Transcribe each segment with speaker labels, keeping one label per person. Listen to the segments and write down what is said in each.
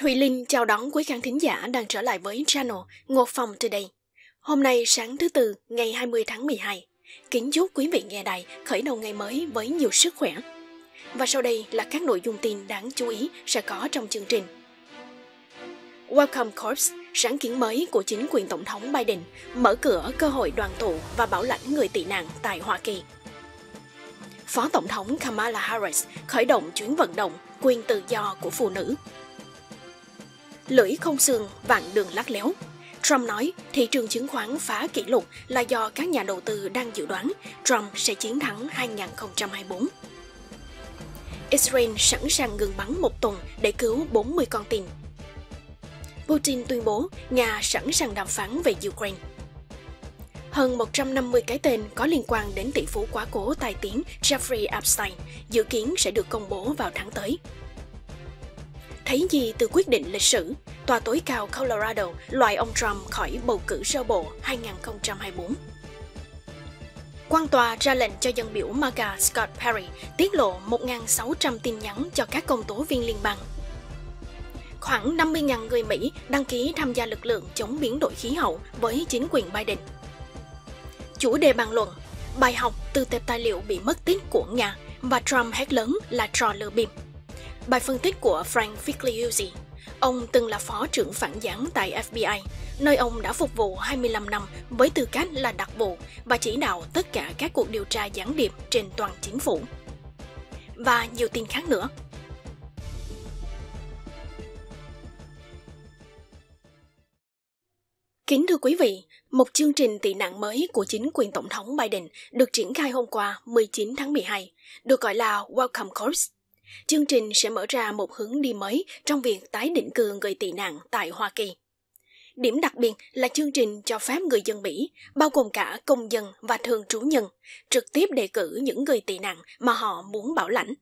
Speaker 1: Thùy Linh chào đón quý khán thính giả đang trở lại với channel Ngột Phòng Today. Hôm nay sáng thứ Tư, ngày 20 tháng 12, kính chúc quý vị nghe đài khởi đầu ngày mới với nhiều sức khỏe. Và sau đây là các nội dung tin đáng chú ý sẽ có trong chương trình. Welcome Corps, sáng kiến mới của chính quyền Tổng thống Biden, mở cửa cơ hội đoàn tụ và bảo lãnh người tị nạn tại Hoa Kỳ. Phó Tổng thống Kamala Harris khởi động chuyến vận động quyền tự do của phụ nữ lưỡi không xương, vạn đường lắc léo. Trump nói thị trường chứng khoán phá kỷ lục là do các nhà đầu tư đang dự đoán Trump sẽ chiến thắng 2024. Israel sẵn sàng ngừng bắn một tuần để cứu 40 con tin. Putin tuyên bố nhà sẵn sàng đàm phán về Ukraine. Hơn 150 cái tên có liên quan đến tỷ phú quá cố tài tiếng Jeffrey Epstein dự kiến sẽ được công bố vào tháng tới thấy gì từ quyết định lịch sử tòa tối cao Colorado loại ông Trump khỏi bầu cử sơ bộ 2024. Quan tòa ra lệnh cho dân biểu MAGA Scott Perry tiết lộ 1.600 tin nhắn cho các công tố viên liên bang. Khoảng 50.000 người Mỹ đăng ký tham gia lực lượng chống biến đổi khí hậu với chính quyền Biden. Chủ đề bàn luận, bài học từ tệp tài liệu bị mất tích của Nga và Trump hét lớn là trò lừa bịp. Bài phân tích của Frank Figliuzzi, ông từng là phó trưởng phản gián tại FBI, nơi ông đã phục vụ 25 năm với tư cách là đặc vụ và chỉ đạo tất cả các cuộc điều tra gián điệp trên toàn chính phủ. Và nhiều tin khác nữa. Kính thưa quý vị, một chương trình tị nạn mới của chính quyền Tổng thống Biden được triển khai hôm qua 19 tháng 12, được gọi là Welcome Course chương trình sẽ mở ra một hướng đi mới trong việc tái định cư người tị nạn tại Hoa Kỳ. Điểm đặc biệt là chương trình cho phép người dân Mỹ, bao gồm cả công dân và thường trú nhân, trực tiếp đề cử những người tị nạn mà họ muốn bảo lãnh.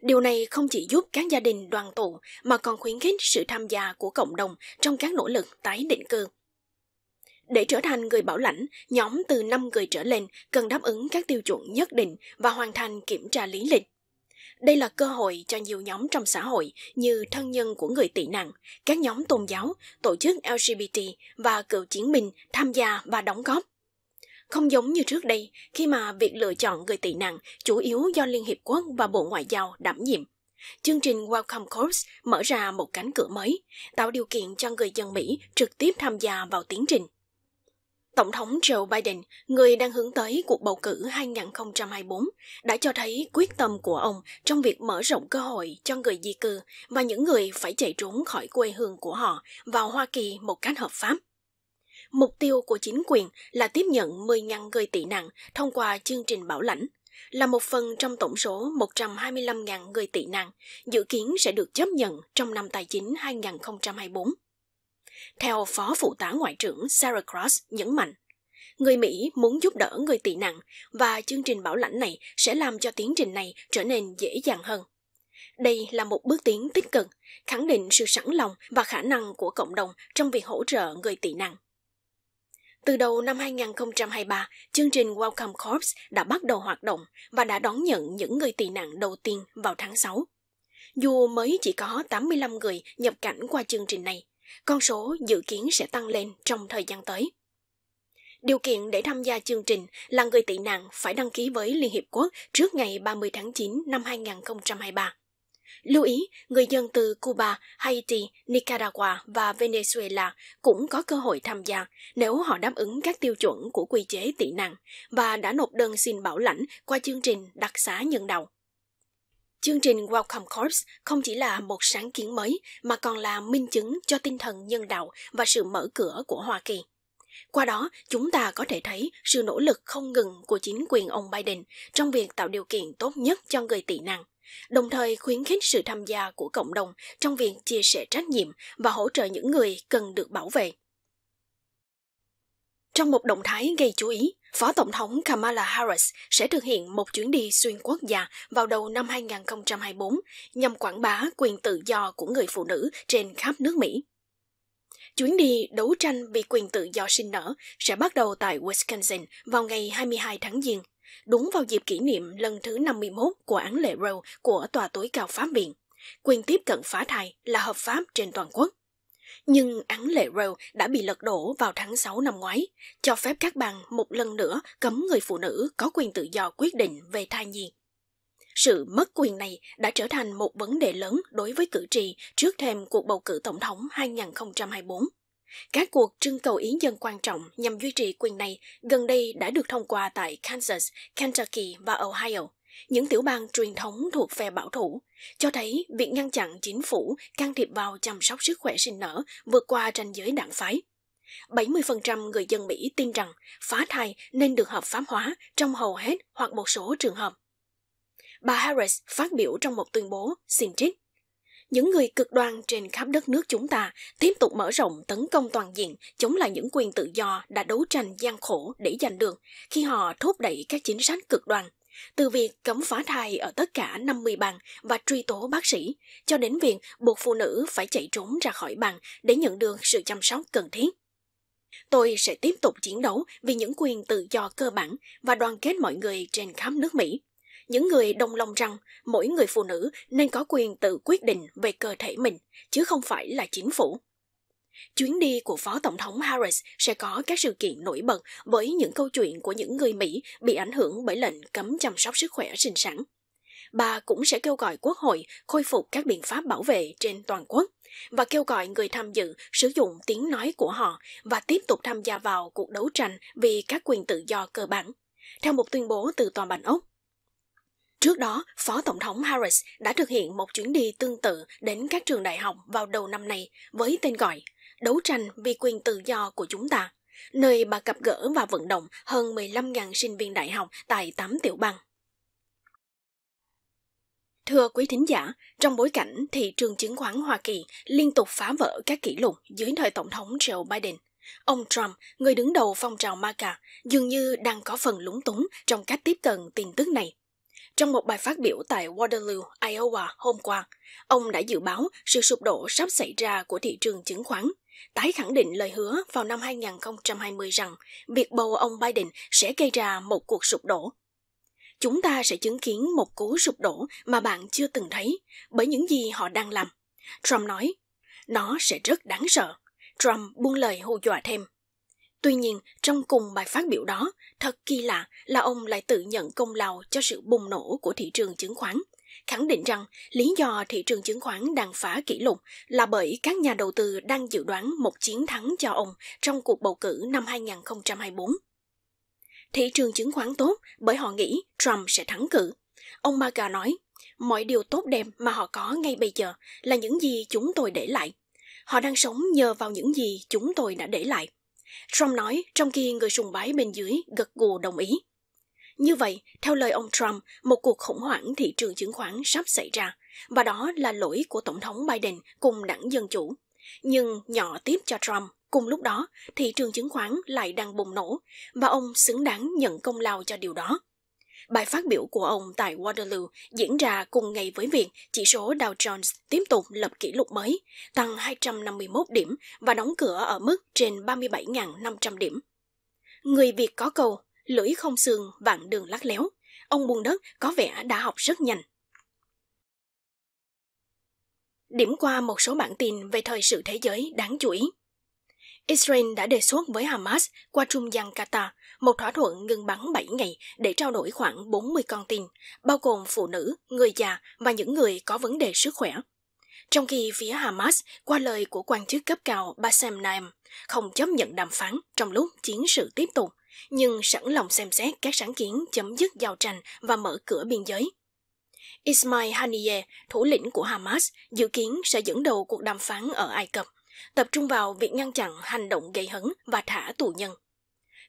Speaker 1: Điều này không chỉ giúp các gia đình đoàn tụ mà còn khuyến khích sự tham gia của cộng đồng trong các nỗ lực tái định cư. Để trở thành người bảo lãnh, nhóm từ 5 người trở lên cần đáp ứng các tiêu chuẩn nhất định và hoàn thành kiểm tra lý lịch. Đây là cơ hội cho nhiều nhóm trong xã hội như thân nhân của người tị nạn, các nhóm tôn giáo, tổ chức LGBT và cựu chiến binh tham gia và đóng góp. Không giống như trước đây, khi mà việc lựa chọn người tị nạn chủ yếu do Liên Hiệp Quốc và Bộ Ngoại giao đảm nhiệm. Chương trình Welcome Course mở ra một cánh cửa mới, tạo điều kiện cho người dân Mỹ trực tiếp tham gia vào tiến trình. Tổng thống Joe Biden, người đang hướng tới cuộc bầu cử 2024, đã cho thấy quyết tâm của ông trong việc mở rộng cơ hội cho người di cư và những người phải chạy trốn khỏi quê hương của họ vào Hoa Kỳ một cách hợp pháp. Mục tiêu của chính quyền là tiếp nhận 10.000 người tị nạn thông qua chương trình bảo lãnh, là một phần trong tổng số 125.000 người tị nạn dự kiến sẽ được chấp nhận trong năm tài chính 2024 theo Phó Phụ tá Ngoại trưởng Sarah Cross nhấn mạnh, người Mỹ muốn giúp đỡ người tị nạn và chương trình bảo lãnh này sẽ làm cho tiến trình này trở nên dễ dàng hơn. Đây là một bước tiến tích cực, khẳng định sự sẵn lòng và khả năng của cộng đồng trong việc hỗ trợ người tị nạn. Từ đầu năm 2023, chương trình Welcome Corps đã bắt đầu hoạt động và đã đón nhận những người tị nạn đầu tiên vào tháng 6. Dù mới chỉ có 85 người nhập cảnh qua chương trình này, con số dự kiến sẽ tăng lên trong thời gian tới. Điều kiện để tham gia chương trình là người tị nạn phải đăng ký với Liên Hiệp Quốc trước ngày 30 tháng 9 năm 2023. Lưu ý, người dân từ Cuba, Haiti, Nicaragua và Venezuela cũng có cơ hội tham gia nếu họ đáp ứng các tiêu chuẩn của quy chế tị nạn và đã nộp đơn xin bảo lãnh qua chương trình đặc xá nhân đạo. Chương trình Welcome Corps không chỉ là một sáng kiến mới mà còn là minh chứng cho tinh thần nhân đạo và sự mở cửa của Hoa Kỳ. Qua đó, chúng ta có thể thấy sự nỗ lực không ngừng của chính quyền ông Biden trong việc tạo điều kiện tốt nhất cho người tị nạn, đồng thời khuyến khích sự tham gia của cộng đồng trong việc chia sẻ trách nhiệm và hỗ trợ những người cần được bảo vệ. Trong một động thái gây chú ý, Phó Tổng thống Kamala Harris sẽ thực hiện một chuyến đi xuyên quốc gia vào đầu năm 2024 nhằm quảng bá quyền tự do của người phụ nữ trên khắp nước Mỹ. Chuyến đi đấu tranh vì quyền tự do sinh nở sẽ bắt đầu tại Wisconsin vào ngày 22 tháng Giêng, đúng vào dịp kỷ niệm lần thứ 51 của án lệ Roe của Tòa tối cao Pháp Viện. Quyền tiếp cận phá thai là hợp pháp trên toàn quốc nhưng án lệ Roe đã bị lật đổ vào tháng 6 năm ngoái, cho phép các bang một lần nữa cấm người phụ nữ có quyền tự do quyết định về thai nhi. Sự mất quyền này đã trở thành một vấn đề lớn đối với cử tri trước thêm cuộc bầu cử tổng thống 2024. Các cuộc trưng cầu ý dân quan trọng nhằm duy trì quyền này gần đây đã được thông qua tại Kansas, Kentucky và Ohio, những tiểu bang truyền thống thuộc phe bảo thủ cho thấy việc ngăn chặn chính phủ can thiệp vào chăm sóc sức khỏe sinh nở vượt qua ranh giới đảng phái. 70% người dân Mỹ tin rằng phá thai nên được hợp pháp hóa trong hầu hết hoặc một số trường hợp. Bà Harris phát biểu trong một tuyên bố xin trích những người cực đoan trên khắp đất nước chúng ta tiếp tục mở rộng tấn công toàn diện chống lại những quyền tự do đã đấu tranh gian khổ để giành được khi họ thúc đẩy các chính sách cực đoan từ việc cấm phá thai ở tất cả 50 bang và truy tố bác sĩ, cho đến việc buộc phụ nữ phải chạy trốn ra khỏi bang để nhận được sự chăm sóc cần thiết. Tôi sẽ tiếp tục chiến đấu vì những quyền tự do cơ bản và đoàn kết mọi người trên khắp nước Mỹ. Những người đồng lòng rằng mỗi người phụ nữ nên có quyền tự quyết định về cơ thể mình, chứ không phải là chính phủ. Chuyến đi của Phó Tổng thống Harris sẽ có các sự kiện nổi bật với những câu chuyện của những người Mỹ bị ảnh hưởng bởi lệnh cấm chăm sóc sức khỏe sinh sản. Bà cũng sẽ kêu gọi Quốc hội khôi phục các biện pháp bảo vệ trên toàn quốc và kêu gọi người tham dự sử dụng tiếng nói của họ và tiếp tục tham gia vào cuộc đấu tranh vì các quyền tự do cơ bản, theo một tuyên bố từ Tòa Bạch Ốc. Trước đó, Phó Tổng thống Harris đã thực hiện một chuyến đi tương tự đến các trường đại học vào đầu năm nay với tên gọi đấu tranh vì quyền tự do của chúng ta, nơi bà gặp gỡ và vận động hơn 15.000 sinh viên đại học tại 8 tiểu bang. Thưa quý thính giả, trong bối cảnh thị trường chứng khoán Hoa Kỳ liên tục phá vỡ các kỷ lục dưới thời Tổng thống Joe Biden, ông Trump, người đứng đầu phong trào MAGA, dường như đang có phần lúng túng trong cách tiếp cận tin tức này. Trong một bài phát biểu tại Waterloo, Iowa hôm qua, ông đã dự báo sự sụp đổ sắp xảy ra của thị trường chứng khoán tái khẳng định lời hứa vào năm 2020 rằng việc bầu ông Biden sẽ gây ra một cuộc sụp đổ. Chúng ta sẽ chứng kiến một cú sụp đổ mà bạn chưa từng thấy bởi những gì họ đang làm. Trump nói, nó sẽ rất đáng sợ. Trump buông lời hù dọa thêm. Tuy nhiên, trong cùng bài phát biểu đó, thật kỳ lạ là ông lại tự nhận công lao cho sự bùng nổ của thị trường chứng khoán – khẳng định rằng lý do thị trường chứng khoán đang phá kỷ lục là bởi các nhà đầu tư đang dự đoán một chiến thắng cho ông trong cuộc bầu cử năm 2024. Thị trường chứng khoán tốt bởi họ nghĩ Trump sẽ thắng cử. Ông Maga nói, mọi điều tốt đẹp mà họ có ngay bây giờ là những gì chúng tôi để lại. Họ đang sống nhờ vào những gì chúng tôi đã để lại. Trump nói trong khi người sùng bái bên dưới gật gù đồng ý. Như vậy, theo lời ông Trump, một cuộc khủng hoảng thị trường chứng khoán sắp xảy ra, và đó là lỗi của Tổng thống Biden cùng đảng Dân Chủ. Nhưng nhỏ tiếp cho Trump, cùng lúc đó, thị trường chứng khoán lại đang bùng nổ, và ông xứng đáng nhận công lao cho điều đó. Bài phát biểu của ông tại Waterloo diễn ra cùng ngày với việc chỉ số Dow Jones tiếp tục lập kỷ lục mới, tăng 251 điểm và đóng cửa ở mức trên 37.500 điểm. Người Việt có câu, lưỡi không xương vặn đường lắc léo. Ông buồn đất có vẻ đã học rất nhanh. Điểm qua một số bản tin về thời sự thế giới đáng chú ý. Israel đã đề xuất với Hamas qua trung gian Qatar một thỏa thuận ngừng bắn 7 ngày để trao đổi khoảng 40 con tin, bao gồm phụ nữ, người già và những người có vấn đề sức khỏe. Trong khi phía Hamas, qua lời của quan chức cấp cao Bassem Naim, không chấp nhận đàm phán trong lúc chiến sự tiếp tục nhưng sẵn lòng xem xét các sáng kiến chấm dứt giao tranh và mở cửa biên giới. Ismail Haniyeh, thủ lĩnh của Hamas, dự kiến sẽ dẫn đầu cuộc đàm phán ở Ai Cập, tập trung vào việc ngăn chặn hành động gây hấn và thả tù nhân.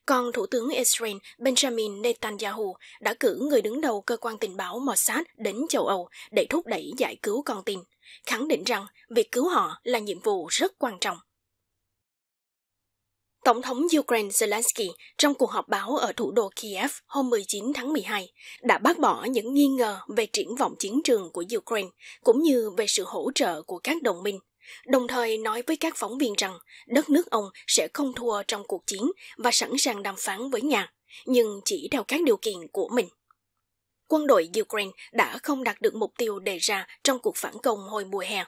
Speaker 1: Còn Thủ tướng Israel Benjamin Netanyahu đã cử người đứng đầu cơ quan tình báo Mossad đến châu Âu để thúc đẩy giải cứu con tin, khẳng định rằng việc cứu họ là nhiệm vụ rất quan trọng. Tổng thống Ukraine Zelensky trong cuộc họp báo ở thủ đô Kiev hôm 19 tháng 12 đã bác bỏ những nghi ngờ về triển vọng chiến trường của Ukraine cũng như về sự hỗ trợ của các đồng minh, đồng thời nói với các phóng viên rằng đất nước ông sẽ không thua trong cuộc chiến và sẵn sàng đàm phán với Nga, nhưng chỉ theo các điều kiện của mình quân đội Ukraine đã không đạt được mục tiêu đề ra trong cuộc phản công hồi mùa hè.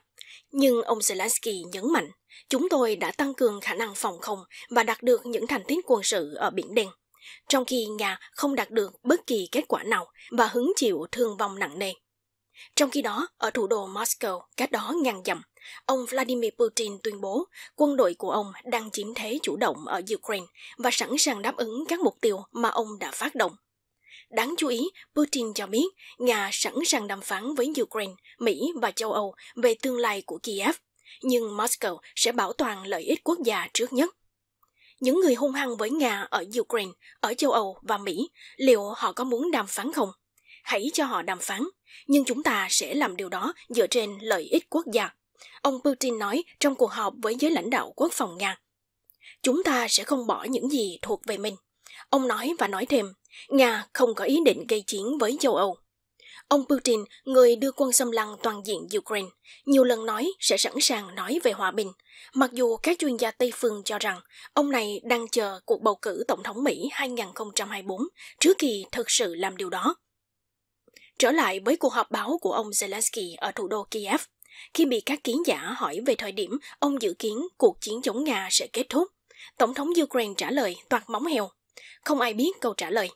Speaker 1: Nhưng ông Zelensky nhấn mạnh, chúng tôi đã tăng cường khả năng phòng không và đạt được những thành tiến quân sự ở Biển Đen, trong khi Nga không đạt được bất kỳ kết quả nào và hứng chịu thương vong nặng nề. Trong khi đó, ở thủ đô Moscow, cách đó ngàn dặm, ông Vladimir Putin tuyên bố quân đội của ông đang chiếm thế chủ động ở Ukraine và sẵn sàng đáp ứng các mục tiêu mà ông đã phát động. Đáng chú ý, Putin cho biết Nga sẵn sàng đàm phán với Ukraine, Mỹ và châu Âu về tương lai của Kiev, nhưng Moscow sẽ bảo toàn lợi ích quốc gia trước nhất. Những người hung hăng với Nga ở Ukraine, ở châu Âu và Mỹ, liệu họ có muốn đàm phán không? Hãy cho họ đàm phán, nhưng chúng ta sẽ làm điều đó dựa trên lợi ích quốc gia. Ông Putin nói trong cuộc họp với giới lãnh đạo quốc phòng Nga. Chúng ta sẽ không bỏ những gì thuộc về mình. Ông nói và nói thêm, Nga không có ý định gây chiến với châu Âu. Ông Putin, người đưa quân xâm lăng toàn diện Ukraine, nhiều lần nói sẽ sẵn sàng nói về hòa bình, mặc dù các chuyên gia Tây phương cho rằng ông này đang chờ cuộc bầu cử Tổng thống Mỹ 2024 trước khi thực sự làm điều đó. Trở lại với cuộc họp báo của ông Zelensky ở thủ đô Kiev, khi bị các kiến giả hỏi về thời điểm ông dự kiến cuộc chiến chống Nga sẽ kết thúc, Tổng thống Ukraine trả lời toạt móng heo. Không ai biết câu trả lời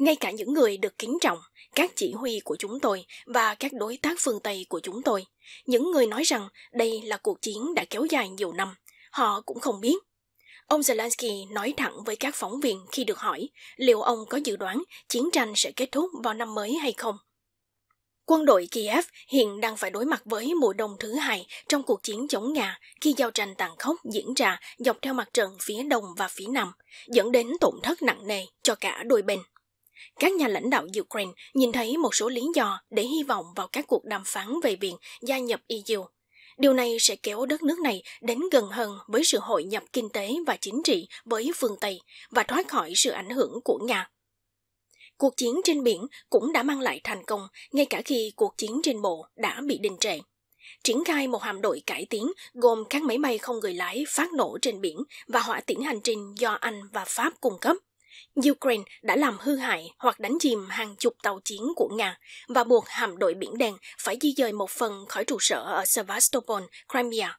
Speaker 1: ngay cả những người được kính trọng các chỉ huy của chúng tôi và các đối tác phương tây của chúng tôi những người nói rằng đây là cuộc chiến đã kéo dài nhiều năm họ cũng không biết ông zelensky nói thẳng với các phóng viên khi được hỏi liệu ông có dự đoán chiến tranh sẽ kết thúc vào năm mới hay không Quân đội Kiev hiện đang phải đối mặt với mùa đông thứ hai trong cuộc chiến chống Nga khi giao tranh tàn khốc diễn ra dọc theo mặt trận phía đông và phía nam, dẫn đến tổn thất nặng nề cho cả đôi bên. Các nhà lãnh đạo Ukraine nhìn thấy một số lý do để hy vọng vào các cuộc đàm phán về việc gia nhập EU. Điều này sẽ kéo đất nước này đến gần hơn với sự hội nhập kinh tế và chính trị với phương Tây và thoát khỏi sự ảnh hưởng của Nga. Cuộc chiến trên biển cũng đã mang lại thành công ngay cả khi cuộc chiến trên bộ đã bị đình trệ triển khai một hạm đội cải tiến gồm các máy bay không người lái phát nổ trên biển và hỏa tiễn hành trình do Anh và Pháp cung cấp. Ukraine đã làm hư hại hoặc đánh chìm hàng chục tàu chiến của Nga và buộc hạm đội Biển Đen phải di dời một phần khỏi trụ sở ở Sevastopol, Crimea.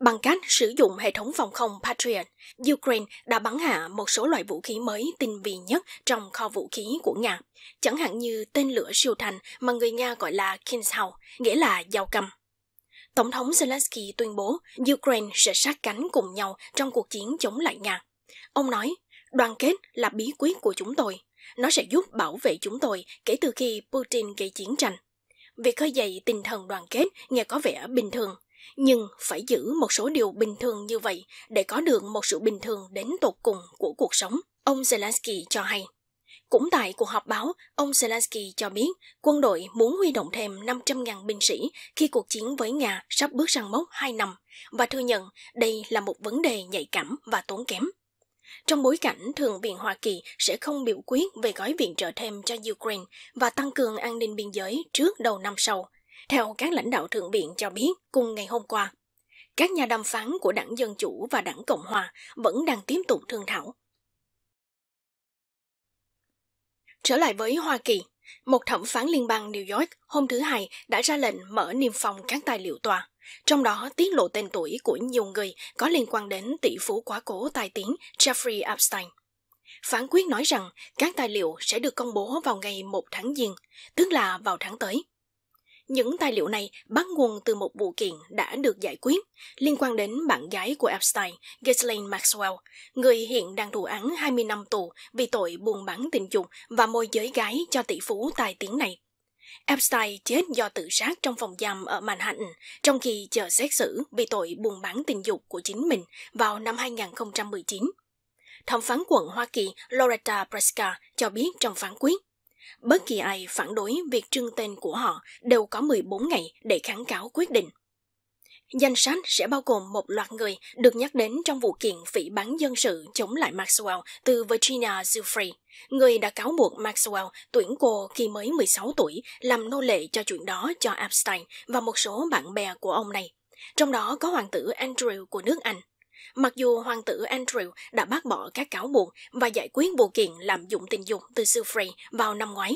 Speaker 1: Bằng cách sử dụng hệ thống phòng không Patriot, Ukraine đã bắn hạ một số loại vũ khí mới tinh vi nhất trong kho vũ khí của Nga, chẳng hạn như tên lửa siêu thanh mà người Nga gọi là Kinshau, nghĩa là dao cầm. Tổng thống Zelensky tuyên bố Ukraine sẽ sát cánh cùng nhau trong cuộc chiến chống lại Nga. Ông nói, Đoàn kết là bí quyết của chúng tôi. Nó sẽ giúp bảo vệ chúng tôi kể từ khi Putin gây chiến tranh. Việc khơi dậy tinh thần đoàn kết nghe có vẻ bình thường, nhưng phải giữ một số điều bình thường như vậy để có được một sự bình thường đến tột cùng của cuộc sống, ông Zelensky cho hay. Cũng tại cuộc họp báo, ông Zelensky cho biết quân đội muốn huy động thêm 500.000 binh sĩ khi cuộc chiến với Nga sắp bước sang mốc 2 năm và thừa nhận đây là một vấn đề nhạy cảm và tốn kém trong bối cảnh Thượng viện Hoa Kỳ sẽ không biểu quyết về gói viện trợ thêm cho Ukraine và tăng cường an ninh biên giới trước đầu năm sau, theo các lãnh đạo Thượng viện cho biết cùng ngày hôm qua. Các nhà đàm phán của đảng Dân Chủ và đảng Cộng Hòa vẫn đang tiếp tục thương thảo. Trở lại với Hoa Kỳ, một thẩm phán liên bang New York hôm thứ Hai đã ra lệnh mở niêm phong các tài liệu tòa, trong đó tiết lộ tên tuổi của nhiều người có liên quan đến tỷ phú quá cố tài tiếng Jeffrey Epstein. Phán quyết nói rằng các tài liệu sẽ được công bố vào ngày 1 tháng Giêng, tức là vào tháng tới. Những tài liệu này bắt nguồn từ một vụ kiện đã được giải quyết liên quan đến bạn gái của Epstein, Ghislaine Maxwell, người hiện đang thụ án 20 năm tù vì tội buôn bán tình dục và môi giới gái cho tỷ phú tài tiếng này. Epstein chết do tự sát trong phòng giam ở Manhattan, trong khi chờ xét xử vì tội buôn bán tình dục của chính mình vào năm 2019. Thẩm phán quận Hoa Kỳ Loretta Preska cho biết trong phán quyết, Bất kỳ ai phản đối việc trưng tên của họ đều có 14 ngày để kháng cáo quyết định. Danh sách sẽ bao gồm một loạt người được nhắc đến trong vụ kiện phỉ bán dân sự chống lại Maxwell từ Virginia Giuffre, người đã cáo buộc Maxwell tuyển cô khi mới 16 tuổi làm nô lệ cho chuyện đó cho Epstein và một số bạn bè của ông này. Trong đó có hoàng tử Andrew của nước Anh. Mặc dù hoàng tử Andrew đã bác bỏ các cáo buộc và giải quyết vụ kiện lạm dụng tình dục từ Suffrey vào năm ngoái.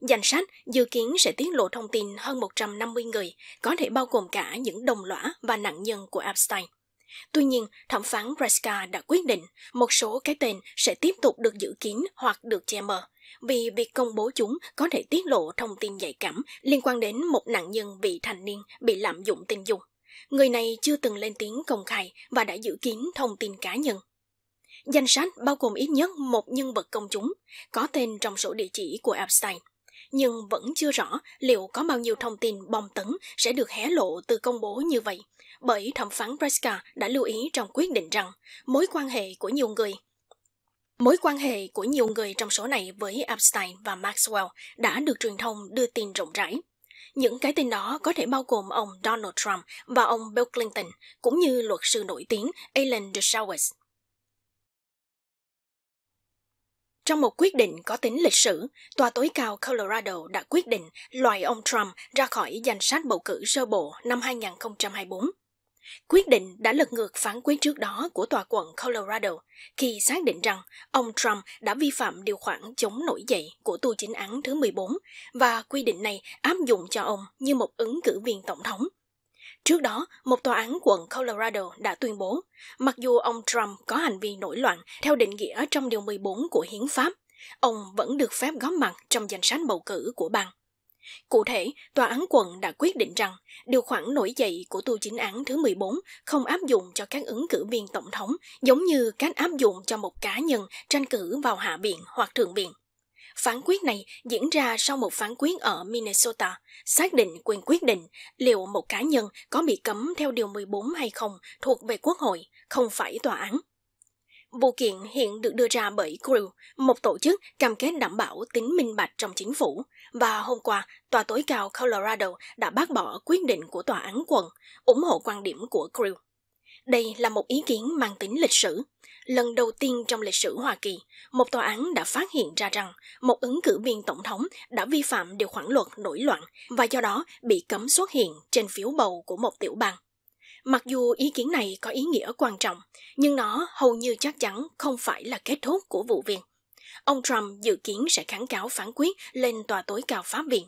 Speaker 1: Danh sách dự kiến sẽ tiết lộ thông tin hơn 150 người, có thể bao gồm cả những đồng lõa và nạn nhân của Epstein. Tuy nhiên, thẩm phán Preska đã quyết định một số cái tên sẽ tiếp tục được giữ kín hoặc được che mờ, vì việc công bố chúng có thể tiết lộ thông tin nhạy cảm liên quan đến một nạn nhân vị thành niên bị lạm dụng tình dục Người này chưa từng lên tiếng công khai và đã giữ kín thông tin cá nhân. Danh sách bao gồm ít nhất một nhân vật công chúng, có tên trong sổ địa chỉ của Epstein, nhưng vẫn chưa rõ liệu có bao nhiêu thông tin bom tấn sẽ được hé lộ từ công bố như vậy, bởi thẩm phán Preska đã lưu ý trong quyết định rằng mối quan hệ của nhiều người Mối quan hệ của nhiều người trong số này với Epstein và Maxwell đã được truyền thông đưa tin rộng rãi. Những cái tên đó có thể bao gồm ông Donald Trump và ông Bill Clinton, cũng như luật sư nổi tiếng Alan DeShawis. Trong một quyết định có tính lịch sử, Tòa tối cao Colorado đã quyết định loại ông Trump ra khỏi danh sách bầu cử sơ bộ năm 2024. Quyết định đã lật ngược phán quyết trước đó của tòa quận Colorado khi xác định rằng ông Trump đã vi phạm điều khoản chống nổi dậy của tu chính án thứ 14 và quy định này áp dụng cho ông như một ứng cử viên tổng thống. Trước đó, một tòa án quận Colorado đã tuyên bố, mặc dù ông Trump có hành vi nổi loạn theo định nghĩa trong Điều 14 của Hiến pháp, ông vẫn được phép góp mặt trong danh sách bầu cử của bang. Cụ thể, tòa án quận đã quyết định rằng điều khoản nổi dậy của tu chính án thứ 14 không áp dụng cho các ứng cử viên tổng thống giống như cách áp dụng cho một cá nhân tranh cử vào hạ viện hoặc thượng viện. Phán quyết này diễn ra sau một phán quyết ở Minnesota xác định quyền quyết định liệu một cá nhân có bị cấm theo điều 14 hay không thuộc về quốc hội, không phải tòa án. Vụ kiện hiện được đưa ra bởi Crew, một tổ chức cam kết đảm bảo tính minh bạch trong chính phủ. Và hôm qua, Tòa tối cao Colorado đã bác bỏ quyết định của Tòa án quận, ủng hộ quan điểm của Crew. Đây là một ý kiến mang tính lịch sử. Lần đầu tiên trong lịch sử Hoa Kỳ, một tòa án đã phát hiện ra rằng một ứng cử viên tổng thống đã vi phạm điều khoản luật nổi loạn và do đó bị cấm xuất hiện trên phiếu bầu của một tiểu bang. Mặc dù ý kiến này có ý nghĩa quan trọng, nhưng nó hầu như chắc chắn không phải là kết thúc của vụ việc. Ông Trump dự kiến sẽ kháng cáo phán quyết lên tòa tối cao Pháp Viện.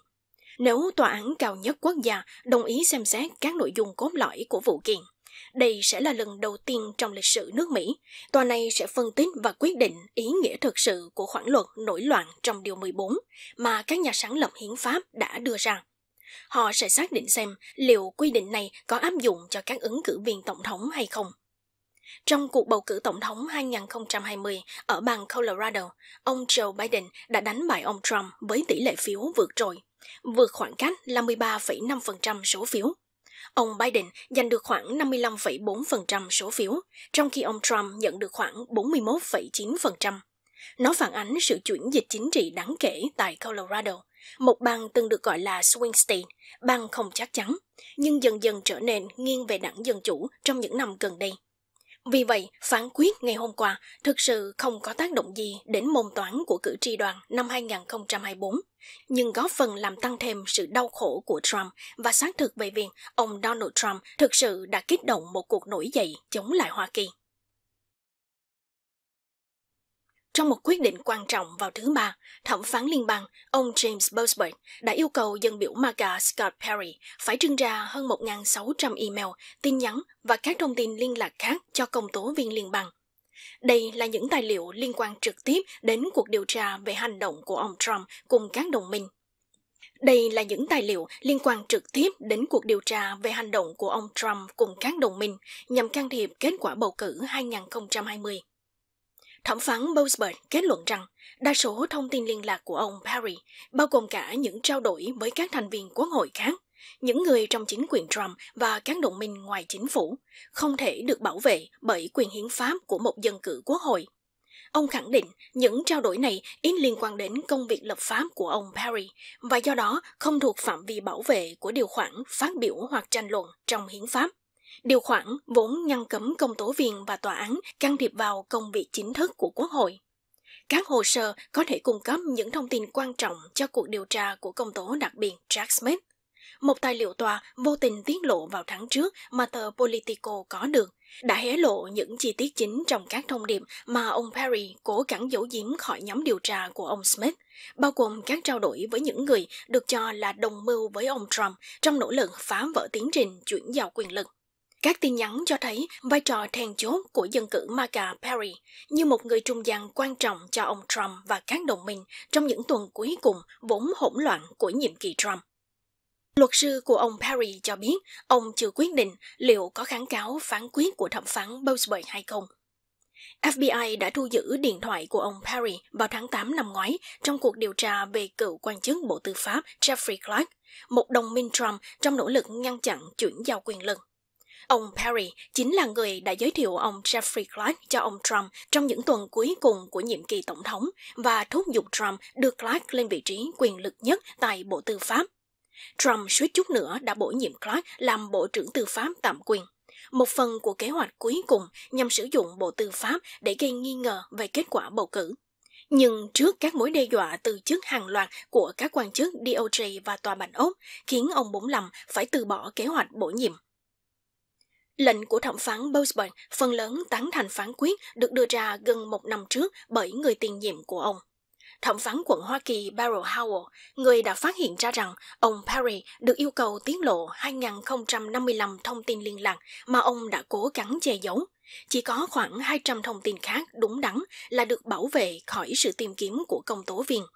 Speaker 1: Nếu tòa án cao nhất quốc gia đồng ý xem xét các nội dung cốt lõi của vụ kiện, đây sẽ là lần đầu tiên trong lịch sử nước Mỹ, tòa này sẽ phân tích và quyết định ý nghĩa thực sự của khoản luật nổi loạn trong Điều 14 mà các nhà sáng lập hiến pháp đã đưa ra. Họ sẽ xác định xem liệu quy định này có áp dụng cho các ứng cử viên tổng thống hay không. Trong cuộc bầu cử tổng thống 2020 ở bang Colorado, ông Joe Biden đã đánh bại ông Trump với tỷ lệ phiếu vượt trội, vượt khoảng cách là 13,5% số phiếu. Ông Biden giành được khoảng 55,4% số phiếu, trong khi ông Trump nhận được khoảng 41,9%. Nó phản ánh sự chuyển dịch chính trị đáng kể tại Colorado, một bang từng được gọi là swing state, bang không chắc chắn, nhưng dần dần trở nên nghiêng về đảng Dân Chủ trong những năm gần đây. Vì vậy, phán quyết ngày hôm qua thực sự không có tác động gì đến môn toán của cử tri đoàn năm 2024, nhưng góp phần làm tăng thêm sự đau khổ của Trump và xác thực về việc ông Donald Trump thực sự đã kích động một cuộc nổi dậy chống lại Hoa Kỳ. Trong một quyết định quan trọng vào thứ ba, thẩm phán liên bang, ông James Bosberg đã yêu cầu dân biểu MAGA Scott Perry phải trưng ra hơn 1.600 email, tin nhắn và các thông tin liên lạc khác cho công tố viên liên bang. Đây là những tài liệu liên quan trực tiếp đến cuộc điều tra về hành động của ông Trump cùng các đồng minh. Đây là những tài liệu liên quan trực tiếp đến cuộc điều tra về hành động của ông Trump cùng các đồng minh nhằm can thiệp kết quả bầu cử 2020. Thẩm phán Bowsburn kết luận rằng đa số thông tin liên lạc của ông Perry, bao gồm cả những trao đổi với các thành viên quốc hội khác, những người trong chính quyền Trump và các đồng minh ngoài chính phủ, không thể được bảo vệ bởi quyền hiến pháp của một dân cử quốc hội. Ông khẳng định những trao đổi này ít liên quan đến công việc lập pháp của ông Perry và do đó không thuộc phạm vi bảo vệ của điều khoản phát biểu hoặc tranh luận trong hiến pháp. Điều khoản vốn ngăn cấm công tố viên và tòa án can thiệp vào công việc chính thức của Quốc hội. Các hồ sơ có thể cung cấp những thông tin quan trọng cho cuộc điều tra của công tố đặc biệt Jack Smith. Một tài liệu tòa vô tình tiết lộ vào tháng trước mà tờ Politico có được đã hé lộ những chi tiết chính trong các thông điệp mà ông Perry cố gắng giấu giếm khỏi nhóm điều tra của ông Smith, bao gồm các trao đổi với những người được cho là đồng mưu với ông Trump trong nỗ lực phá vỡ tiến trình chuyển giao quyền lực. Các tin nhắn cho thấy vai trò then chốt của dân cử Marga Perry như một người trung gian quan trọng cho ông Trump và các đồng minh trong những tuần cuối cùng vốn hỗn loạn của nhiệm kỳ Trump. Luật sư của ông Perry cho biết ông chưa quyết định liệu có kháng cáo phán quyết của thẩm phán Bowsby hay không. FBI đã thu giữ điện thoại của ông Perry vào tháng 8 năm ngoái trong cuộc điều tra về cựu quan chức Bộ Tư pháp Jeffrey Clark, một đồng minh Trump trong nỗ lực ngăn chặn chuyển giao quyền lực. Ông Perry chính là người đã giới thiệu ông Jeffrey Clark cho ông Trump trong những tuần cuối cùng của nhiệm kỳ tổng thống và thúc giục Trump đưa Clark lên vị trí quyền lực nhất tại Bộ Tư pháp. Trump suýt chút nữa đã bổ nhiệm Clark làm Bộ trưởng Tư pháp tạm quyền. Một phần của kế hoạch cuối cùng nhằm sử dụng Bộ Tư pháp để gây nghi ngờ về kết quả bầu cử. Nhưng trước các mối đe dọa từ chức hàng loạt của các quan chức DOJ và Tòa Bạch Ốc, khiến ông 45 phải từ bỏ kế hoạch bổ nhiệm Lệnh của thẩm phán Boseman phần lớn tán thành phán quyết được đưa ra gần một năm trước bởi người tiền nhiệm của ông. Thẩm phán quận Hoa Kỳ barrow Howell, người đã phát hiện ra rằng ông Perry được yêu cầu tiết lộ 2055 thông tin liên lạc mà ông đã cố gắng che giấu. Chỉ có khoảng 200 thông tin khác đúng đắn là được bảo vệ khỏi sự tìm kiếm của công tố viên –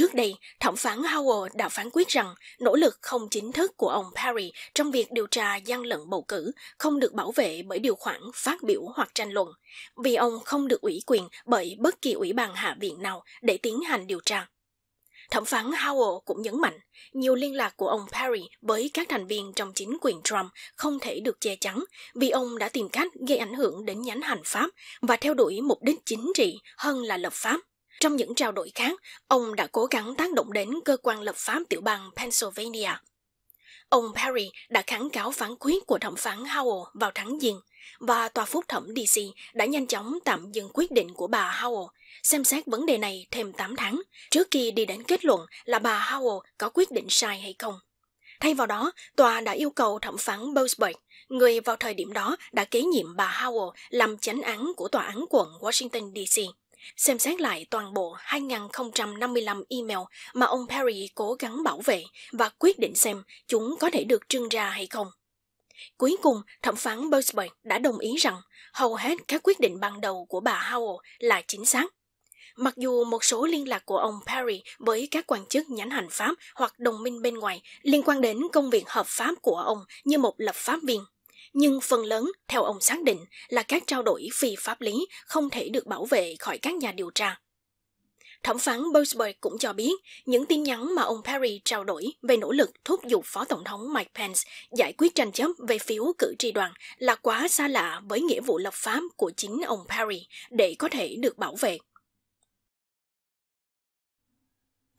Speaker 1: Trước đây, thẩm phán Howell đã phán quyết rằng nỗ lực không chính thức của ông Perry trong việc điều tra gian lận bầu cử không được bảo vệ bởi điều khoản phát biểu hoặc tranh luận, vì ông không được ủy quyền bởi bất kỳ ủy ban hạ viện nào để tiến hành điều tra. Thẩm phán Howell cũng nhấn mạnh, nhiều liên lạc của ông Perry với các thành viên trong chính quyền Trump không thể được che chắn vì ông đã tìm cách gây ảnh hưởng đến nhánh hành pháp và theo đuổi mục đích chính trị hơn là lập pháp. Trong những trao đổi khác, ông đã cố gắng tác động đến cơ quan lập pháp tiểu bang Pennsylvania. Ông Perry đã kháng cáo phán quyết của thẩm phán Howell vào tháng Giêng và tòa phúc thẩm DC đã nhanh chóng tạm dừng quyết định của bà Howell, xem xét vấn đề này thêm 8 tháng trước khi đi đến kết luận là bà Howell có quyết định sai hay không. Thay vào đó, tòa đã yêu cầu thẩm phán Boesberg, người vào thời điểm đó đã kế nhiệm bà Howell làm chánh án của tòa án quận Washington DC, xem xét lại toàn bộ 2055 email mà ông Perry cố gắng bảo vệ và quyết định xem chúng có thể được trưng ra hay không. Cuối cùng, thẩm phán Bosberg đã đồng ý rằng hầu hết các quyết định ban đầu của bà Howell là chính xác. Mặc dù một số liên lạc của ông Perry với các quan chức nhánh hành pháp hoặc đồng minh bên ngoài liên quan đến công việc hợp pháp của ông như một lập pháp viên, nhưng phần lớn theo ông xác định là các trao đổi phi pháp lý không thể được bảo vệ khỏi các nhà điều tra thẩm phán Boesberg cũng cho biết những tin nhắn mà ông Perry trao đổi về nỗ lực thúc giục Phó Tổng thống Mike Pence giải quyết tranh chấp về phiếu cử tri đoàn là quá xa lạ với nghĩa vụ lập pháp của chính ông Perry để có thể được bảo vệ.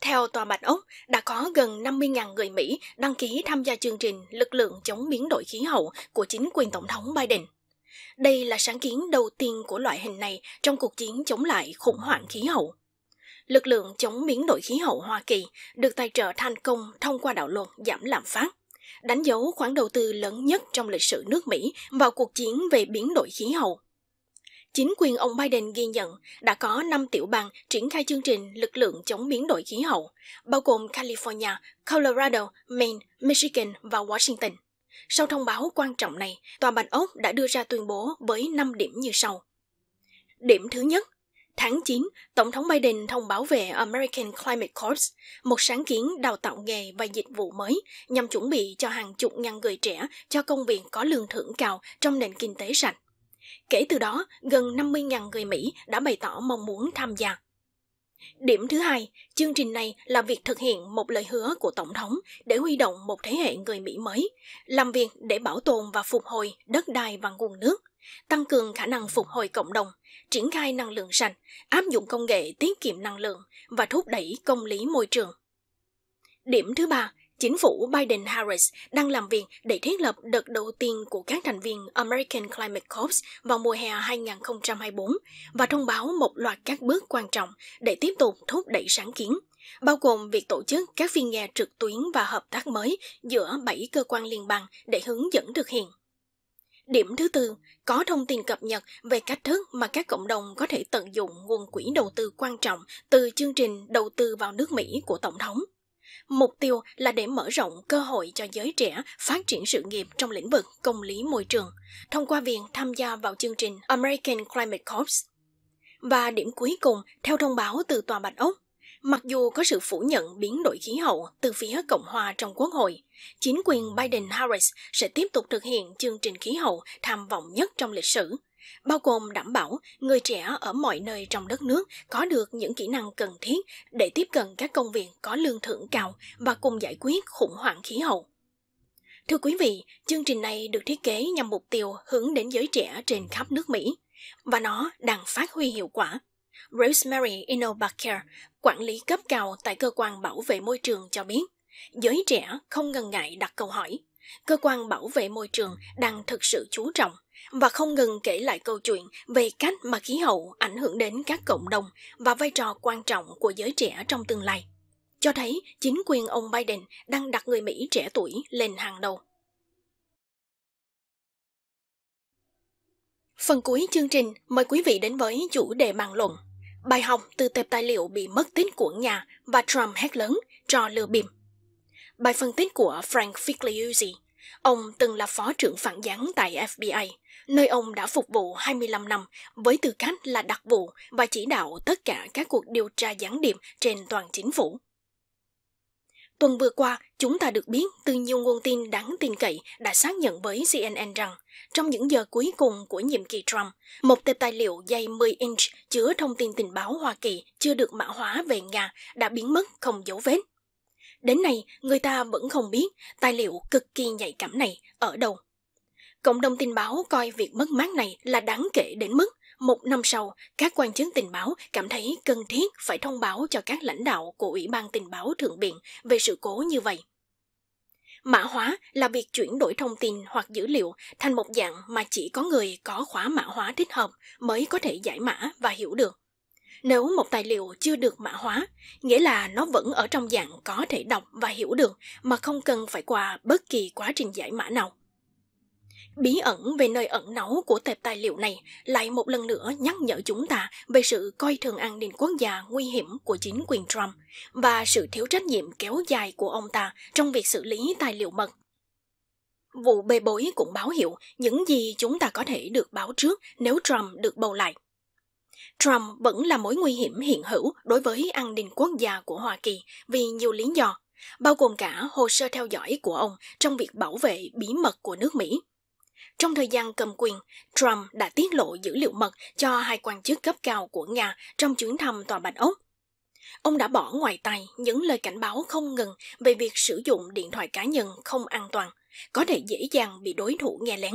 Speaker 1: Theo Tòa Bạch Ốc, đã có gần 50.000 người Mỹ đăng ký tham gia chương trình lực lượng chống biến đổi khí hậu của chính quyền Tổng thống Biden. Đây là sáng kiến đầu tiên của loại hình này trong cuộc chiến chống lại khủng hoảng khí hậu. Lực lượng chống biến đổi khí hậu Hoa Kỳ được tài trợ thành công thông qua đạo luật giảm lạm phát, đánh dấu khoản đầu tư lớn nhất trong lịch sử nước Mỹ vào cuộc chiến về biến đổi khí hậu. Chính quyền ông Biden ghi nhận đã có 5 tiểu bang triển khai chương trình lực lượng chống biến đổi khí hậu, bao gồm California, Colorado, Maine, Michigan và Washington. Sau thông báo quan trọng này, Tòa Bạch Ốc đã đưa ra tuyên bố với 5 điểm như sau. Điểm thứ nhất, Tháng 9, Tổng thống Biden thông báo về American Climate Corps, một sáng kiến đào tạo nghề và dịch vụ mới nhằm chuẩn bị cho hàng chục ngàn người trẻ cho công việc có lương thưởng cao trong nền kinh tế sạch. Kể từ đó, gần 50.000 người Mỹ đã bày tỏ mong muốn tham gia. Điểm thứ hai, chương trình này là việc thực hiện một lời hứa của Tổng thống để huy động một thế hệ người Mỹ mới, làm việc để bảo tồn và phục hồi đất đai và nguồn nước, tăng cường khả năng phục hồi cộng đồng, triển khai năng lượng sạch, áp dụng công nghệ tiết kiệm năng lượng và thúc đẩy công lý môi trường. Điểm thứ ba, Chính phủ Biden-Harris đang làm việc để thiết lập đợt đầu tiên của các thành viên American Climate Corps vào mùa hè 2024 và thông báo một loạt các bước quan trọng để tiếp tục thúc đẩy sáng kiến bao gồm việc tổ chức các phiên nghe trực tuyến và hợp tác mới giữa bảy cơ quan liên bang để hướng dẫn thực hiện. Điểm thứ tư, có thông tin cập nhật về cách thức mà các cộng đồng có thể tận dụng nguồn quỹ đầu tư quan trọng từ chương trình đầu tư vào nước Mỹ của Tổng thống Mục tiêu là để mở rộng cơ hội cho giới trẻ phát triển sự nghiệp trong lĩnh vực công lý môi trường thông qua việc tham gia vào chương trình American Climate Corps. Và điểm cuối cùng, theo thông báo từ Tòa Bạch Ốc, mặc dù có sự phủ nhận biến đổi khí hậu từ phía Cộng hòa trong Quốc hội, chính quyền Biden-Harris sẽ tiếp tục thực hiện chương trình khí hậu tham vọng nhất trong lịch sử – bao gồm đảm bảo người trẻ ở mọi nơi trong đất nước có được những kỹ năng cần thiết để tiếp cận các công việc có lương thưởng cao và cùng giải quyết khủng hoảng khí hậu. Thưa quý vị, chương trình này được thiết kế nhằm mục tiêu hướng đến giới trẻ trên khắp nước Mỹ và nó đang phát huy hiệu quả. Rosemary Inobaker, quản lý cấp cao tại cơ quan bảo vệ môi trường cho biết, giới trẻ không ngần ngại đặt câu hỏi cơ quan bảo vệ môi trường đang thực sự chú trọng và không ngừng kể lại câu chuyện về cách mà khí hậu ảnh hưởng đến các cộng đồng và vai trò quan trọng của giới trẻ trong tương lai, cho thấy chính quyền ông Biden đang đặt người Mỹ trẻ tuổi lên hàng đầu. Phần cuối chương trình mời quý vị đến với chủ đề bàn luận Bài học từ tệp tài liệu bị mất tích của nhà và Trump hét lớn cho lừa bịp. Bài phân tích của Frank Figliuzzi Ông từng là phó trưởng phản gián tại FBI, nơi ông đã phục vụ 25 năm với tư cách là đặc vụ và chỉ đạo tất cả các cuộc điều tra gián điệp trên toàn chính phủ. Tuần vừa qua, chúng ta được biết từ nhiều nguồn tin đáng tin cậy đã xác nhận với CNN rằng, trong những giờ cuối cùng của nhiệm kỳ Trump, một tệp tài liệu dày 10 inch chứa thông tin tình báo Hoa Kỳ chưa được mã hóa về Nga đã biến mất không dấu vết. Đến nay, người ta vẫn không biết tài liệu cực kỳ nhạy cảm này ở đâu. Cộng đồng tình báo coi việc mất mát này là đáng kể đến mức một năm sau, các quan chức tình báo cảm thấy cần thiết phải thông báo cho các lãnh đạo của Ủy ban Tình báo Thượng viện về sự cố như vậy. Mã hóa là việc chuyển đổi thông tin hoặc dữ liệu thành một dạng mà chỉ có người có khóa mã hóa thích hợp mới có thể giải mã và hiểu được. Nếu một tài liệu chưa được mã hóa, nghĩa là nó vẫn ở trong dạng có thể đọc và hiểu được mà không cần phải qua bất kỳ quá trình giải mã nào. Bí ẩn về nơi ẩn náu của tệp tài liệu này lại một lần nữa nhắc nhở chúng ta về sự coi thường an ninh quốc gia nguy hiểm của chính quyền Trump và sự thiếu trách nhiệm kéo dài của ông ta trong việc xử lý tài liệu mật. Vụ bê bối cũng báo hiệu những gì chúng ta có thể được báo trước nếu Trump được bầu lại. Trump vẫn là mối nguy hiểm hiện hữu đối với an ninh quốc gia của Hoa Kỳ vì nhiều lý do, bao gồm cả hồ sơ theo dõi của ông trong việc bảo vệ bí mật của nước Mỹ. Trong thời gian cầm quyền, Trump đã tiết lộ dữ liệu mật cho hai quan chức cấp cao của Nga trong chuyến thăm Tòa Bạch Ốc. Ông đã bỏ ngoài tay những lời cảnh báo không ngừng về việc sử dụng điện thoại cá nhân không an toàn, có thể dễ dàng bị đối thủ nghe lén.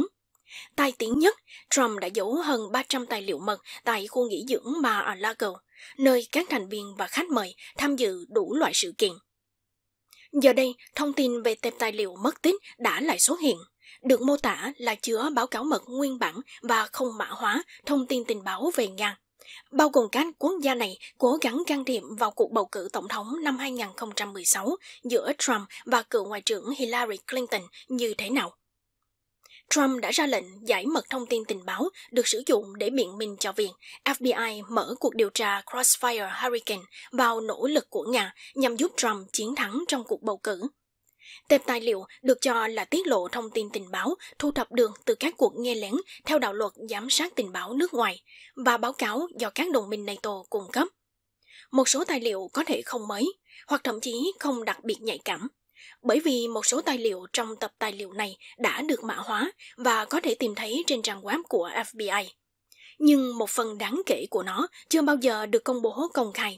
Speaker 1: Tai tiếng nhất, Trump đã giấu hơn 300 tài liệu mật tại khu nghỉ dưỡng mar a lago nơi các thành viên và khách mời tham dự đủ loại sự kiện. Giờ đây, thông tin về tệp tài liệu mất tích đã lại xuất hiện, được mô tả là chứa báo cáo mật nguyên bản và không mã hóa thông tin tình báo về Nga, bao gồm các quốc gia này cố gắng can thiệp vào cuộc bầu cử tổng thống năm 2016 giữa Trump và cựu ngoại trưởng Hillary Clinton như thế nào. Trump đã ra lệnh giải mật thông tin tình báo được sử dụng để biện minh cho việc FBI mở cuộc điều tra Crossfire Hurricane vào nỗ lực của Nga nhằm giúp Trump chiến thắng trong cuộc bầu cử. Tệp tài liệu được cho là tiết lộ thông tin tình báo thu thập được từ các cuộc nghe lén theo đạo luật giám sát tình báo nước ngoài và báo cáo do các đồng minh NATO cung cấp. Một số tài liệu có thể không mới, hoặc thậm chí không đặc biệt nhạy cảm. Bởi vì một số tài liệu trong tập tài liệu này đã được mã hóa và có thể tìm thấy trên trang web của FBI. Nhưng một phần đáng kể của nó chưa bao giờ được công bố công khai.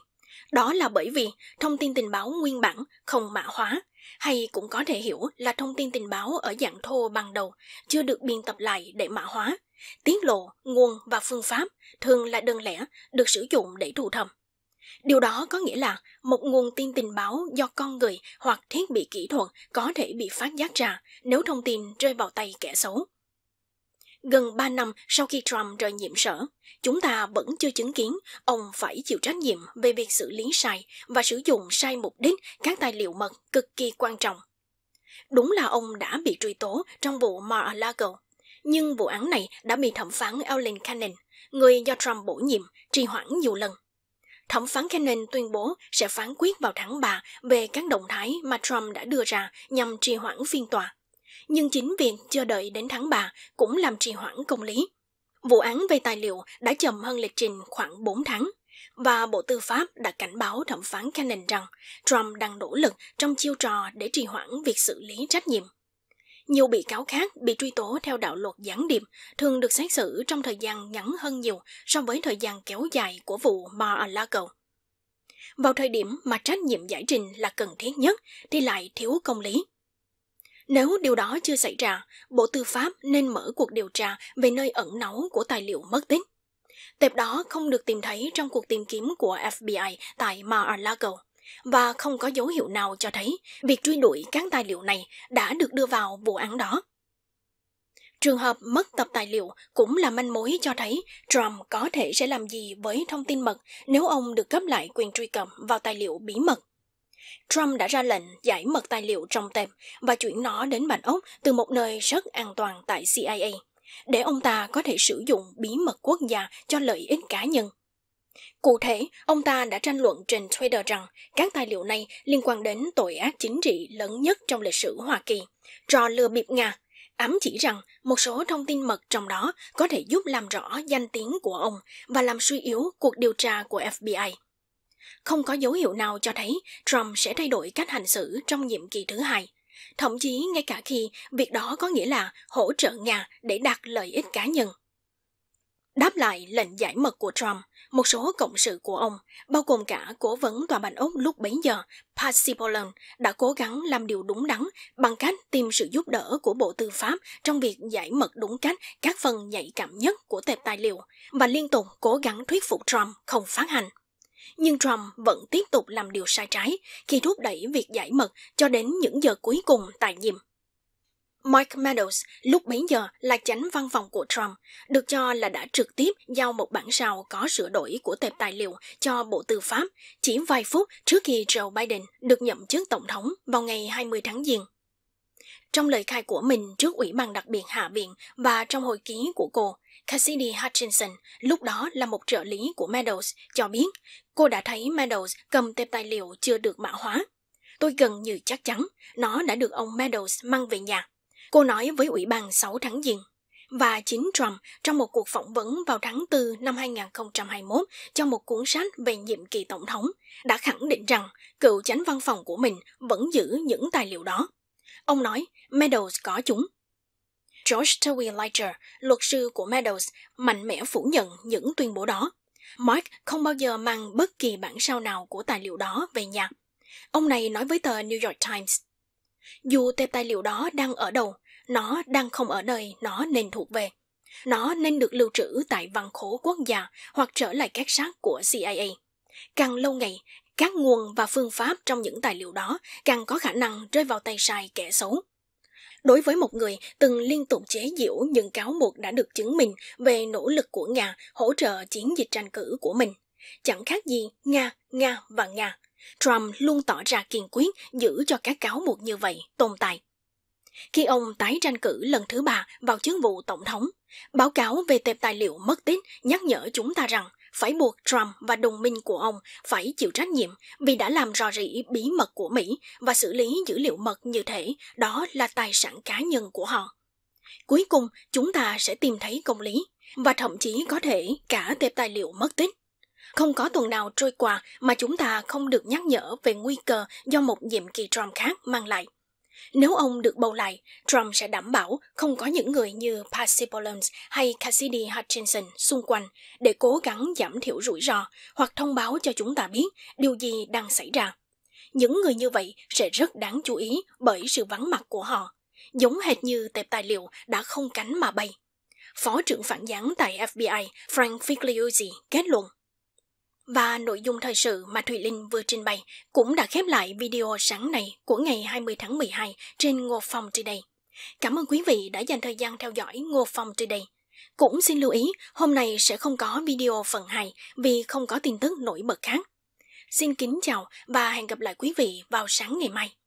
Speaker 1: Đó là bởi vì thông tin tình báo nguyên bản không mã hóa, hay cũng có thể hiểu là thông tin tình báo ở dạng thô ban đầu chưa được biên tập lại để mã hóa. Tiết lộ, nguồn và phương pháp thường là đơn lẻ, được sử dụng để thu thập. Điều đó có nghĩa là một nguồn tin tình báo do con người hoặc thiết bị kỹ thuật có thể bị phát giác ra nếu thông tin rơi vào tay kẻ xấu. Gần 3 năm sau khi Trump rời nhiệm sở, chúng ta vẫn chưa chứng kiến ông phải chịu trách nhiệm về việc xử lý sai và sử dụng sai mục đích các tài liệu mật cực kỳ quan trọng. Đúng là ông đã bị truy tố trong vụ Mar-a-Lago, nhưng vụ án này đã bị thẩm phán Ellen Cannon, người do Trump bổ nhiệm, trì hoãn nhiều lần. Thẩm phán Cannon tuyên bố sẽ phán quyết vào tháng 3 về các động thái mà Trump đã đưa ra nhằm trì hoãn phiên tòa. Nhưng chính việc chờ đợi đến tháng 3 cũng làm trì hoãn công lý. Vụ án về tài liệu đã chậm hơn lịch trình khoảng 4 tháng, và Bộ Tư pháp đã cảnh báo thẩm phán Cannon rằng Trump đang nỗ lực trong chiêu trò để trì hoãn việc xử lý trách nhiệm. Nhiều bị cáo khác bị truy tố theo đạo luật gián điệp thường được xét xử trong thời gian ngắn hơn nhiều so với thời gian kéo dài của vụ Mar-a-Lago. Vào thời điểm mà trách nhiệm giải trình là cần thiết nhất thì lại thiếu công lý. Nếu điều đó chưa xảy ra, Bộ Tư pháp nên mở cuộc điều tra về nơi ẩn náu của tài liệu mất tích. Tệp đó không được tìm thấy trong cuộc tìm kiếm của FBI tại Mar-a-Lago và không có dấu hiệu nào cho thấy việc truy đuổi các tài liệu này đã được đưa vào vụ án đó. Trường hợp mất tập tài liệu cũng là manh mối cho thấy Trump có thể sẽ làm gì với thông tin mật nếu ông được cấp lại quyền truy cập vào tài liệu bí mật. Trump đã ra lệnh giải mật tài liệu trong tệp và chuyển nó đến bản ốc từ một nơi rất an toàn tại CIA, để ông ta có thể sử dụng bí mật quốc gia cho lợi ích cá nhân. Cụ thể, ông ta đã tranh luận trên Twitter rằng các tài liệu này liên quan đến tội ác chính trị lớn nhất trong lịch sử Hoa Kỳ, trò lừa bịp Nga, ám chỉ rằng một số thông tin mật trong đó có thể giúp làm rõ danh tiếng của ông và làm suy yếu cuộc điều tra của FBI. Không có dấu hiệu nào cho thấy Trump sẽ thay đổi cách hành xử trong nhiệm kỳ thứ hai, thậm chí ngay cả khi việc đó có nghĩa là hỗ trợ Nga để đạt lợi ích cá nhân. Đáp lại lệnh giải mật của Trump, một số cộng sự của ông, bao gồm cả cố vấn tòa bạch Úc lúc bấy giờ, Patsy Boland, đã cố gắng làm điều đúng đắn bằng cách tìm sự giúp đỡ của Bộ Tư pháp trong việc giải mật đúng cách các phần nhạy cảm nhất của tệp tài liệu và liên tục cố gắng thuyết phục Trump không phát hành. Nhưng Trump vẫn tiếp tục làm điều sai trái khi thúc đẩy việc giải mật cho đến những giờ cuối cùng tại nhiệm. Mike Meadows lúc bấy giờ là chánh văn phòng của Trump, được cho là đã trực tiếp giao một bản sao có sửa đổi của tệp tài liệu cho Bộ Tư pháp chỉ vài phút trước khi Joe Biden được nhậm chức tổng thống vào ngày 20 tháng Giêng. Trong lời khai của mình trước Ủy ban đặc biệt Hạ viện và trong hồi ký của cô, Cassidy Hutchinson, lúc đó là một trợ lý của Meadows, cho biết cô đã thấy Meadows cầm tệp tài liệu chưa được mã hóa. Tôi gần như chắc chắn nó đã được ông Meadows mang về nhà. Cô nói với Ủy ban 6 tháng Giêng và chính Trump trong một cuộc phỏng vấn vào tháng 4 năm 2021 cho một cuốn sách về nhiệm kỳ tổng thống đã khẳng định rằng cựu chánh văn phòng của mình vẫn giữ những tài liệu đó. Ông nói Meadows có chúng. George terwilliger luật sư của Meadows, mạnh mẽ phủ nhận những tuyên bố đó. Mark không bao giờ mang bất kỳ bản sao nào của tài liệu đó về nhà. Ông này nói với tờ New York Times, dù tệp tài liệu đó đang ở đâu, nó đang không ở nơi nó nên thuộc về. Nó nên được lưu trữ tại văn khố quốc gia hoặc trở lại các sát của CIA. Càng lâu ngày, các nguồn và phương pháp trong những tài liệu đó càng có khả năng rơi vào tay sai kẻ xấu. Đối với một người từng liên tục chế giễu những cáo buộc đã được chứng minh về nỗ lực của Nga hỗ trợ chiến dịch tranh cử của mình, chẳng khác gì Nga, Nga và Nga Trump luôn tỏ ra kiên quyết giữ cho các cáo buộc như vậy tồn tại. Khi ông tái tranh cử lần thứ ba vào chức vụ tổng thống, báo cáo về tệp tài liệu mất tích nhắc nhở chúng ta rằng phải buộc Trump và đồng minh của ông phải chịu trách nhiệm vì đã làm rò rỉ bí mật của Mỹ và xử lý dữ liệu mật như thể đó là tài sản cá nhân của họ. Cuối cùng, chúng ta sẽ tìm thấy công lý và thậm chí có thể cả tệp tài liệu mất tích không có tuần nào trôi qua mà chúng ta không được nhắc nhở về nguy cơ do một nhiệm kỳ Trump khác mang lại. Nếu ông được bầu lại, Trump sẽ đảm bảo không có những người như Patsy Paulums hay Cassidy Hutchinson xung quanh để cố gắng giảm thiểu rủi ro hoặc thông báo cho chúng ta biết điều gì đang xảy ra. Những người như vậy sẽ rất đáng chú ý bởi sự vắng mặt của họ, giống hệt như tệp tài liệu đã không cánh mà bay. Phó trưởng phản gián tại FBI Frank Figliuzzi kết luận và nội dung thời sự mà Thùy Linh vừa trình bày cũng đã khép lại video sáng nay của ngày 20 tháng 12 trên Ngô Phong Today. Cảm ơn quý vị đã dành thời gian theo dõi Ngô Phong Today. Cũng xin lưu ý, hôm nay sẽ không có video phần 2 vì không có tin tức nổi bật khác. Xin kính chào và hẹn gặp lại quý vị vào sáng ngày mai.